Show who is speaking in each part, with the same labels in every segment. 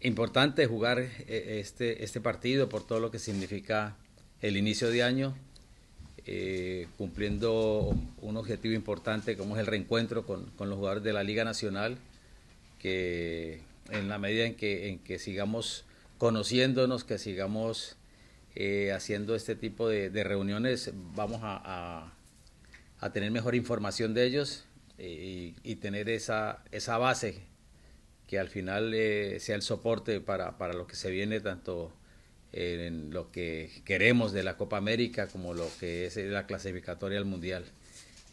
Speaker 1: importante jugar eh, este, este partido por todo lo que significa el inicio de año, eh, cumpliendo un objetivo importante como es el reencuentro con, los jugadores de la Liga Nacional, que en la medida en que, en que sigamos conociéndonos, que sigamos eh, haciendo este tipo de, reuniones, vamos a, tener mejor información de ellos y, y, tener esa, esa base que al final eh, sea el soporte para, para, lo que se viene tanto eh, en lo que queremos de la Copa América como lo que es eh, la clasificatoria al Mundial.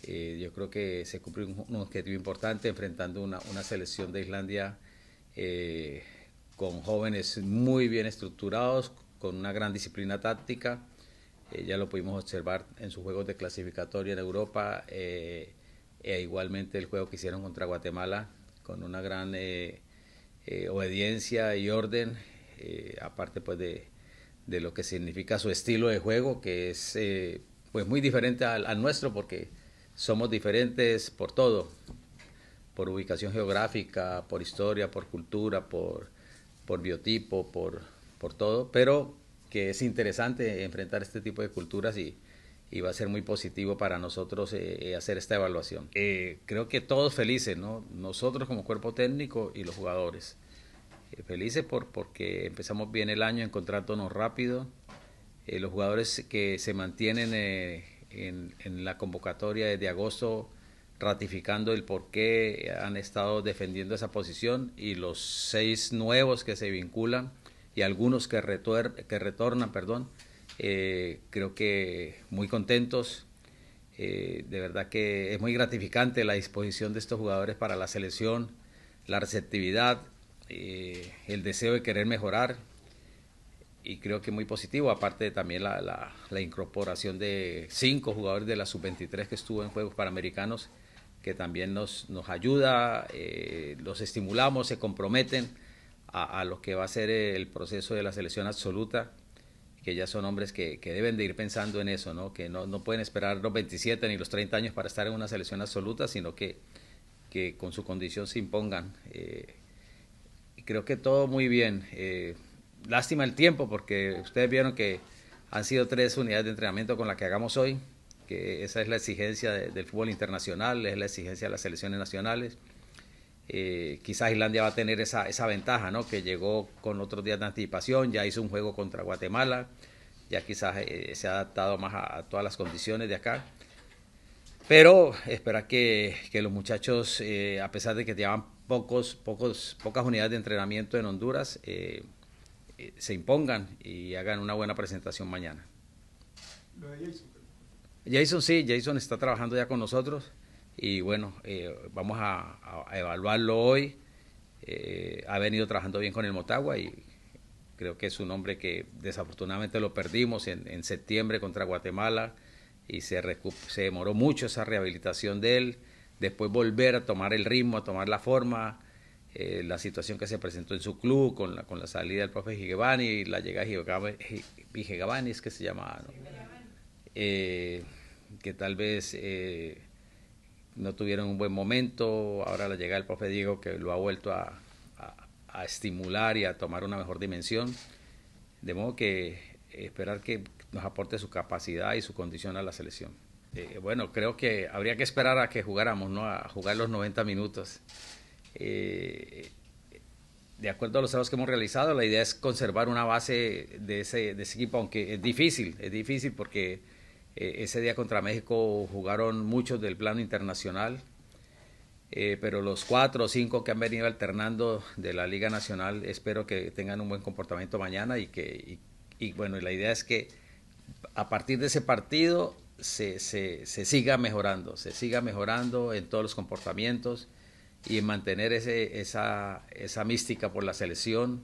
Speaker 1: yo creo que se cumplió un, objetivo importante enfrentando una, una selección de Islandia con jóvenes muy bien estructurados, con una gran disciplina táctica. ya lo pudimos observar en sus juegos de clasificatoria en Europa e igualmente el juego que hicieron contra Guatemala con una gran eh, obediencia y orden, eh, aparte pues de, lo que significa su estilo de juego, que es eh, pues muy diferente al, nuestro porque somos diferentes por todo, por ubicación geográfica, por historia, por cultura, por, por biotipo, por, por todo, pero que es interesante enfrentar este tipo de culturas y, va a ser muy positivo para nosotros hacer esta evaluación. creo que todos felices, Nosotros como cuerpo técnico y los jugadores felices por, porque empezamos bien el año encontrándonos rápido. Eh, los jugadores que se mantienen eh, en, la convocatoria desde agosto ratificando el por qué han estado defendiendo esa posición y los seis nuevos que se vinculan y algunos que, que retornan, perdón, eh, creo que muy contentos. Eh, de verdad que es muy gratificante la disposición de estos jugadores para la selección, la receptividad eh, el deseo de querer mejorar y creo que muy positivo, aparte también la, la, incorporación de cinco jugadores de la sub-23 que estuvo en Juegos Panamericanos, que también nos, nos ayuda, eh, los estimulamos, se comprometen a, lo que va a ser el proceso de la selección absoluta, que ya son hombres que, que deben de ir pensando en eso, ¿no? que no, no, pueden esperar los 27 ni los 30 años para estar en una selección absoluta, sino que, que con su condición se impongan. Eh, creo que todo muy bien. Eh, lástima el tiempo porque ustedes vieron que han sido tres unidades de entrenamiento con las que hagamos hoy, que esa es la exigencia del fútbol internacional, es la exigencia de las selecciones nacionales. Eh, quizás Islandia va a tener esa, esa ventaja, ¿no? que llegó con otros días de anticipación, ya hizo un juego contra Guatemala, ya quizás eh, se ha adaptado más a, todas las condiciones de acá. Pero esperar que, los muchachos, a pesar de que llevan pocos, pocos, pocas unidades de entrenamiento en Honduras eh, eh, se impongan y hagan una buena presentación mañana. Jason. Jason sí, Jason está trabajando ya con nosotros y bueno, eh, vamos a, evaluarlo hoy. ha venido trabajando bien con el Motagua y creo que es un hombre que desafortunadamente lo perdimos en, en septiembre contra Guatemala y se, se demoró mucho esa rehabilitación de él después volver a tomar el ritmo, a tomar la forma, eh, la situación que se presentó en su club con la, con la salida del profe Gigabani la llegada de Gigabani es que se llamaba, eh, que tal vez eh, no tuvieron un buen momento, ahora la llegada del profe Diego que lo ha vuelto a estimular y a tomar una mejor dimensión, de modo que esperar que nos aporte su capacidad y su condición a la selección. Eh, bueno, creo que habría que esperar a que jugáramos, ¿no? A jugar los 90 minutos. Eh, de acuerdo a los trabajos que hemos realizado, la idea es conservar una base de ese, equipo, aunque es difícil, es difícil porque eh, ese día contra México jugaron muchos del plano internacional, pero los cuatro o cinco que han venido alternando de la Liga Nacional, espero que tengan un buen comportamiento mañana y que, y, y bueno, la idea es que a partir de ese partido se, se, siga mejorando, se siga mejorando en todos los comportamientos y en mantener ese, esa, mística por la selección,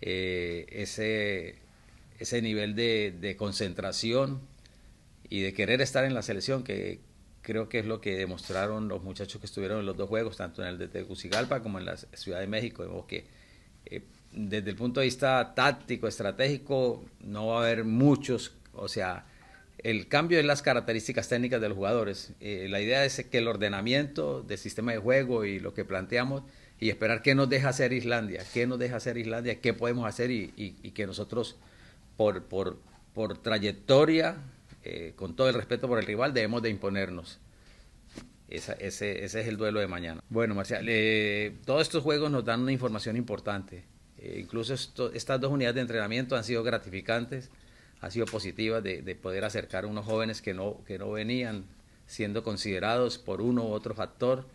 Speaker 1: eh, ese, ese nivel de, concentración y de querer estar en la selección, que creo que es lo que demostraron los muchachos que estuvieron en los dos juegos, tanto en el de Tegucigalpa como en la Ciudad de México. que eh, desde el punto de vista táctico, estratégico, no va a haber muchos, o sea, el cambio en las características técnicas de los jugadores. Eh, la idea es que el ordenamiento del sistema de juego y lo que planteamos y esperar qué nos deja hacer Islandia, qué nos deja hacer Islandia, qué podemos hacer y, que nosotros por, por, por trayectoria, eh, con todo el respeto por el rival, debemos de imponernos. Esa, ese, es el duelo de mañana. Bueno, Marcial, eh, todos estos juegos nos dan una información importante. incluso estas dos unidades de entrenamiento han sido gratificantes ha sido positiva de, poder acercar a unos jóvenes que no, que no venían siendo considerados por uno u otro factor.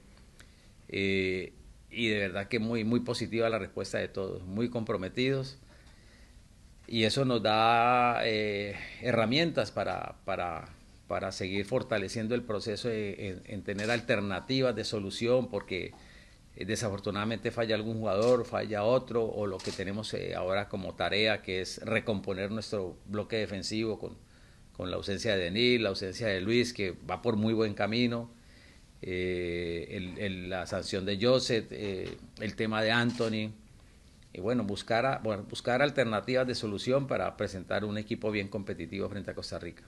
Speaker 1: Eh, y de verdad que muy, muy positiva la respuesta de todos, muy comprometidos. Y eso nos da eh, herramientas para, para, para, seguir fortaleciendo el proceso en, tener alternativas de solución, porque eh, desafortunadamente falla algún jugador, falla otro, o lo que tenemos eh, ahora como tarea, que es recomponer nuestro bloque defensivo con, con la ausencia de Denis, la ausencia de Luis, que va por muy buen camino, eh, la sanción de Joseph, el tema de Anthony, y bueno buscar, bueno, buscar alternativas de solución para presentar un equipo bien competitivo frente a Costa Rica.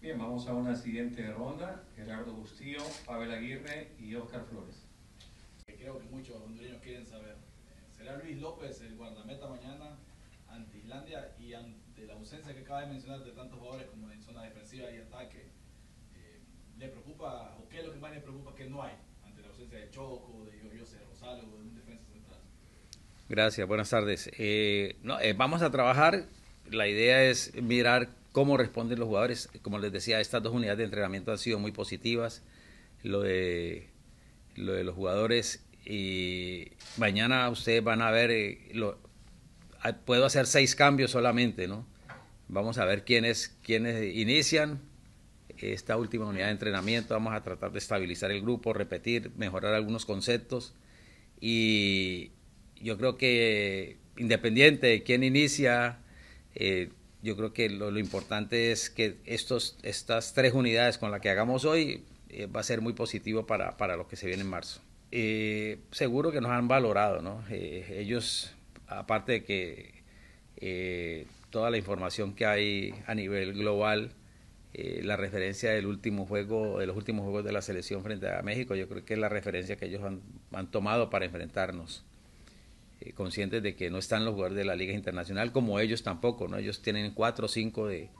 Speaker 1: Bien, vamos a una siguiente ronda. Gerardo Bustillo, Pavel Aguirre y Oscar Flores creo que muchos hondureños quieren saber. Eh, ¿Será Luis López el guardameta mañana ante Islandia y ante la ausencia que acaba de mencionar de tantos jugadores como en zona defensiva y ataque? Eh, ¿Le preocupa o qué es lo que más le preocupa que no hay ante la ausencia de Choco, de José Rosales o de un defensa central? Gracias, buenas tardes. Eh, no, vamos a trabajar. La idea es mirar cómo responden los jugadores. Como les decía, estas dos unidades de entrenamiento han sido muy positivas. Lo de, lo de los jugadores y mañana ustedes van a ver, eh, lo, ah, puedo hacer seis cambios solamente, ¿no? Vamos a ver quiénes, quiénes inician esta última unidad de entrenamiento. Vamos a tratar de estabilizar el grupo, repetir, mejorar algunos conceptos. Y yo creo que independiente de quién inicia, eh, yo creo que lo, importante es que estos, estas tres unidades con las que hagamos hoy eh, va a ser muy positivo para lo que se viene en marzo eh, seguro que nos han valorado, ¿no? Eh, ellos, aparte de que eh, toda la información que hay a nivel global, eh, la referencia del último juego, de los últimos juegos de la selección frente a México, yo creo que es la referencia que ellos han, tomado para enfrentarnos. conscientes de que no están los jugadores de la Liga Internacional, como ellos tampoco, ¿no? Ellos tienen cuatro o cinco de,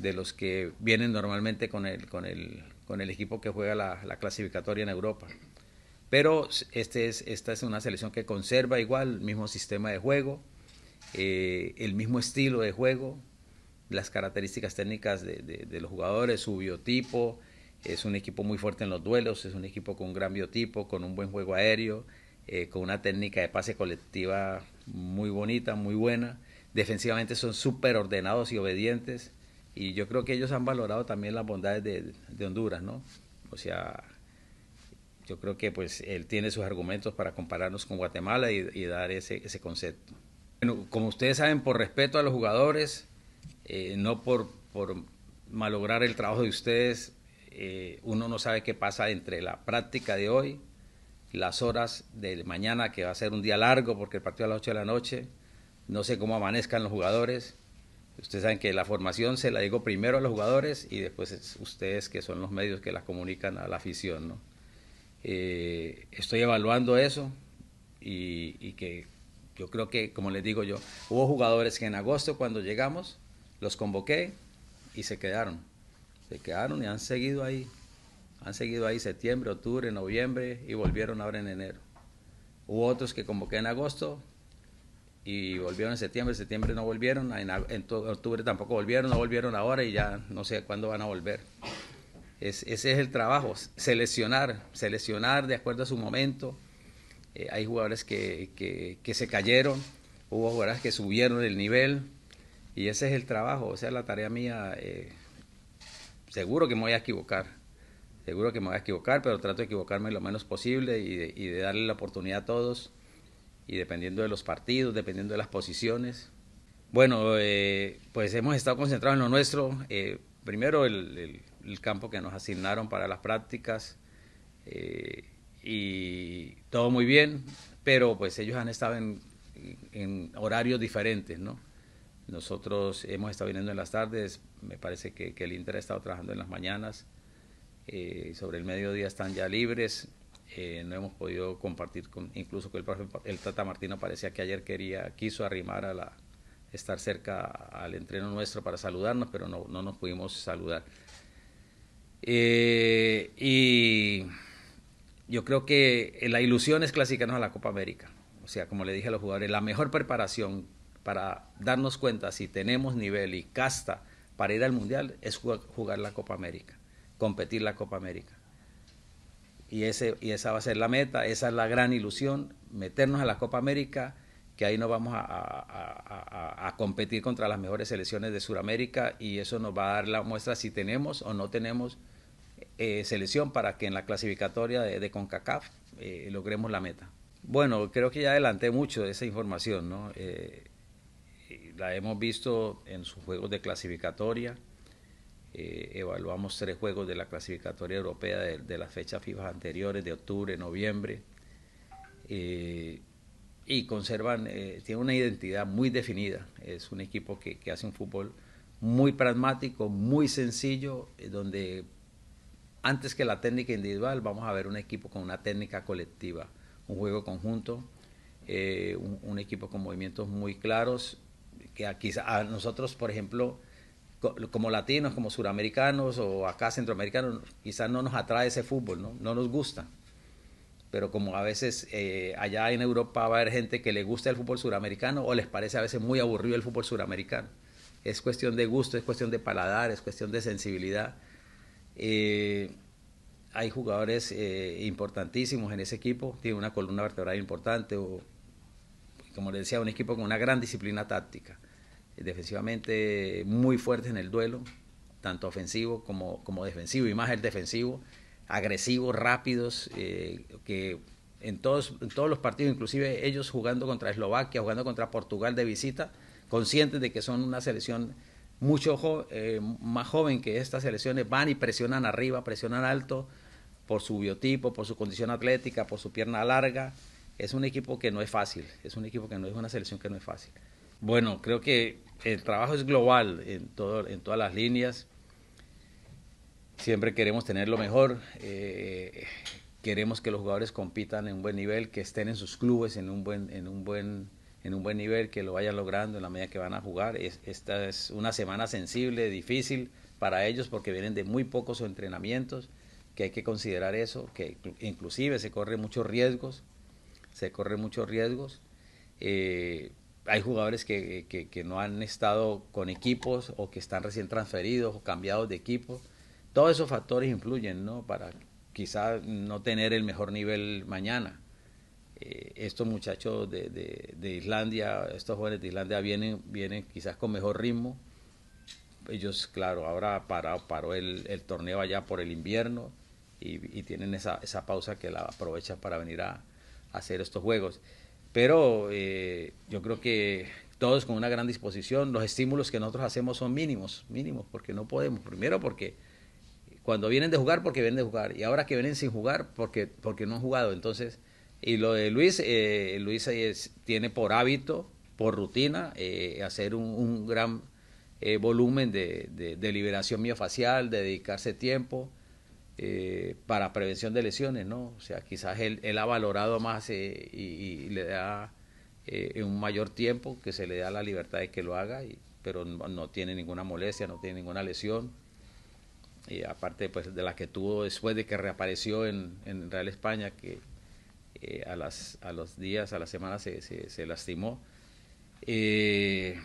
Speaker 1: los que vienen normalmente con el, con el, con el equipo que juega la clasificatoria en Europa. Pero este es, esta es una selección que conserva igual el mismo sistema de juego, eh, el mismo estilo de juego, las características técnicas de, de, los jugadores, su biotipo. Es un equipo muy fuerte en los duelos, es un equipo con un gran biotipo, con un buen juego aéreo, eh, con una técnica de pase colectiva muy bonita, muy buena. Defensivamente son súper ordenados y obedientes. Y yo creo que ellos han valorado también las bondades de, de Honduras, ¿no? O sea, yo creo que pues él tiene sus argumentos para compararnos con Guatemala y, dar ese, concepto. Bueno, como ustedes saben, por respeto a los jugadores, eh, no por, malograr el trabajo de ustedes, eh, uno no sabe qué pasa entre la práctica de hoy, las horas de mañana, que va a ser un día largo porque el partido a las 8 de la noche, no sé cómo amanezcan los jugadores. Ustedes saben que la formación se la digo primero a los jugadores y después es ustedes que son los medios que la comunican a la afición, ¿no? Eh, estoy evaluando eso y, que yo creo que, como les digo yo, hubo jugadores que en agosto cuando llegamos los convoqué y se quedaron. Se quedaron y han seguido ahí. Han seguido ahí septiembre, octubre, noviembre y volvieron ahora en enero. Hubo otros que convoqué en agosto y volvieron en septiembre, septiembre no volvieron, en, en octubre tampoco volvieron, no volvieron ahora y ya no sé cuándo van a volver ese es el trabajo, seleccionar, seleccionar de acuerdo a su momento. Eh, hay jugadores que, se cayeron, hubo jugadores que subieron el nivel y ese es el trabajo, o sea, la tarea mía. Eh, seguro que me voy a equivocar, seguro que me voy a equivocar, pero trato de equivocarme lo menos posible y de, darle la oportunidad a todos y dependiendo de los partidos, dependiendo de las posiciones. Bueno, eh, pues hemos estado concentrados en lo nuestro. primero el el campo que nos asignaron para las prácticas eh, y todo muy bien, pero pues ellos han estado en, horarios diferentes, ¿no? Nosotros hemos estado viniendo en las tardes, me parece que, el Inter ha estado trabajando en las mañanas, eh, sobre el mediodía están ya libres, eh, no hemos podido compartir con, incluso con el, profe, el Tata Martino parecía que ayer quería, quiso arrimar a la, estar cerca al entreno nuestro para saludarnos, pero no nos pudimos saludar. Eh, y yo creo que eh, la ilusión es clasificarnos a la Copa América. O sea, como le dije a los jugadores, la mejor preparación para darnos cuenta si tenemos nivel y casta para ir al Mundial es jugar, la Copa América, competir la Copa América. Y, ese, y esa va a ser la meta, esa es la gran ilusión, meternos a la Copa América, que ahí nos vamos a, a competir contra las mejores selecciones de Sudamérica y eso nos va a dar la muestra si tenemos o no tenemos eh, selección para que en la clasificatoria de, CONCACAF eh, logremos la meta. Bueno, creo que ya adelanté mucho de esa información, ¿no? Eh, la hemos visto en sus juegos de clasificatoria. evaluamos tres juegos de la clasificatoria europea de, las fechas fijas anteriores, de octubre, noviembre. y conservan, tiene una identidad muy definida. Es un equipo que, que hace un fútbol muy pragmático, muy sencillo, donde antes que la técnica individual, vamos a ver un equipo con una técnica colectiva, un juego conjunto, eh, un, equipo con movimientos muy claros, que a nosotros, por ejemplo, como latinos, como suramericanos o acá centroamericanos, quizás no nos atrae ese fútbol, no, nos gusta. Pero como a veces eh, allá en Europa va a haber gente que le gusta el fútbol suramericano o les parece a veces muy aburrido el fútbol suramericano. Es cuestión de gusto, es cuestión de paladar, es cuestión de sensibilidad eh, hay jugadores eh, importantísimos en ese equipo, tiene una columna vertebral importante, como les decía, un equipo con una gran disciplina táctica, defensivamente muy fuertes en el duelo, tanto ofensivo como, como defensivo, y más el defensivo, agresivos, rápidos, eh, que en todos, en todos los partidos, inclusive ellos jugando contra Eslovaquia, jugando contra Portugal de visita, conscientes de que son una selección mucho eh, más joven que estas selecciones van y presionan arriba, presionan alto por su biotipo, por su condición atlética, por su pierna larga. Es un equipo que no es fácil, es un equipo que no es una selección que no es fácil. Bueno, creo que el trabajo es global en, todo, en todas las líneas. Siempre queremos tener lo mejor, eh, queremos que los jugadores compitan en un buen nivel, que estén en sus clubes en un buen, en un buen en un buen nivel, que lo vayan logrando en la medida que van a jugar. esta es una semana sensible, difícil para ellos porque vienen de muy pocos entrenamientos, que hay que considerar eso, que inclusive se corren muchos riesgos, se corren muchos riesgos. Eh, hay jugadores que, no han estado con equipos o que están recién transferidos o cambiados de equipo. Todos esos factores influyen, ¿no? Para quizás no tener el mejor nivel mañana. Eh, estos muchachos de, Islandia, estos jóvenes de Islandia vienen, vienen quizás con mejor ritmo. Ellos, claro, ahora parado, paró el, torneo allá por el invierno y, tienen esa, pausa que la aprovechan para venir a, hacer estos juegos. Pero eh, yo creo que todos con una gran disposición, los estímulos que nosotros hacemos son mínimos, mínimos, porque no podemos. Primero porque cuando vienen de jugar, porque vienen de jugar, y ahora que vienen sin jugar, porque, porque no han jugado. Entonces, y lo de Luis, eh, Luis eh, tiene por hábito, por rutina, eh, hacer un, gran volumen de, liberación miofacial, de dedicarse tiempo para prevención de lesiones, ¿no? O sea, quizás él, ha valorado más y, le da un mayor tiempo que se le da la libertad de que lo haga, pero no, tiene ninguna molestia, no tiene ninguna lesión. Y aparte pues, de la que tuvo después de que reapareció en Real España, que eh, a, las, a los días, a las semana se, lastimó. Eh,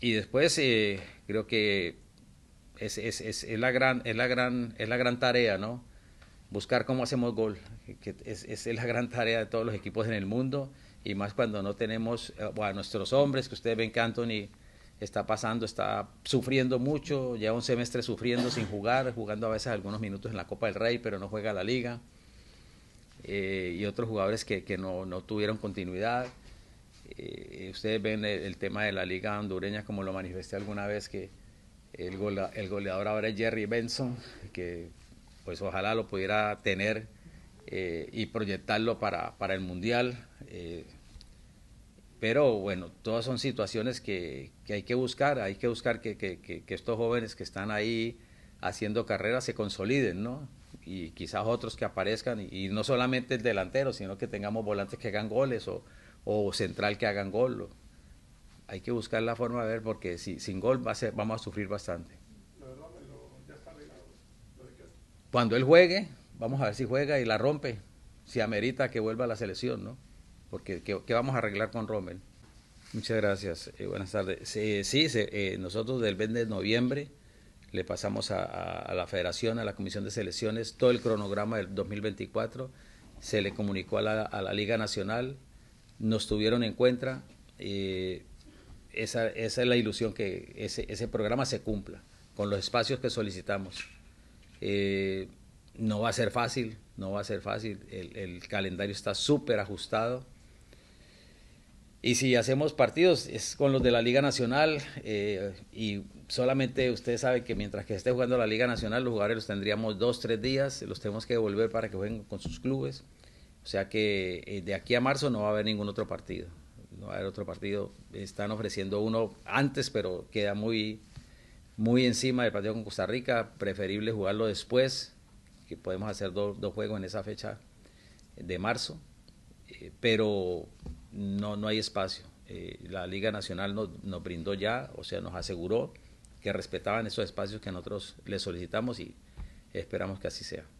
Speaker 1: y después eh, creo que es, la gran, es, la gran, es la gran tarea, ¿no? Buscar cómo hacemos gol, que es, la gran tarea de todos los equipos en el mundo, y más cuando no tenemos a nuestros hombres, que ustedes ven que Anthony está pasando, está sufriendo mucho, ya un semestre sufriendo sin jugar, jugando a veces algunos minutos en la Copa del Rey, pero no juega la liga. Eh, y otros jugadores que, no, tuvieron continuidad. Eh, eh, ustedes ven el, tema de la liga hondureña, como lo manifesté alguna vez, que el, goleador ahora es Jerry Benson, que pues ojalá lo pudiera tener y proyectarlo para, el Mundial. pero bueno, todas son situaciones que, que, hay que buscar, hay que buscar que, que estos jóvenes que están ahí haciendo carrera se consoliden, ¿no? y quizás otros que aparezcan, y, no solamente el delantero, sino que tengamos volantes que hagan goles o, central que hagan gol. hay que buscar la forma de ver porque si sin gol va a ser, vamos a sufrir bastante. Cuando él juegue, vamos a ver si juega y la rompe, si amerita que vuelva a la selección, ¿no? Porque ¿qué, vamos a arreglar con Rommel? Muchas gracias, eh, buenas tardes. Sí, eh, nosotros del 20 de noviembre le pasamos a, la federación, a la comisión de selecciones, todo el cronograma del 2024, se le comunicó a la, Liga Nacional, nos tuvieron en cuenta, eh, esa, es la ilusión que ese, programa se cumpla con los espacios que solicitamos. Eh, no va a ser fácil, no va a ser fácil, el, calendario está súper ajustado. Y si hacemos partidos es con los de la Liga Nacional eh, y solamente usted sabe que mientras que esté jugando la Liga Nacional, los jugadores los tendríamos dos, tres días, los tenemos que devolver para que jueguen con sus clubes. O sea que eh, de aquí a marzo no va a haber ningún otro partido. No va a haber otro partido. Están ofreciendo uno antes, pero queda muy, muy encima del partido con Costa Rica. Preferible jugarlo después, que podemos hacer dos juegos en esa fecha de marzo. Eh, pero no, no hay espacio. Eh, la Liga Nacional nos, nos brindó ya, o sea, nos aseguró que respetaban esos espacios que nosotros les solicitamos y esperamos que así sea.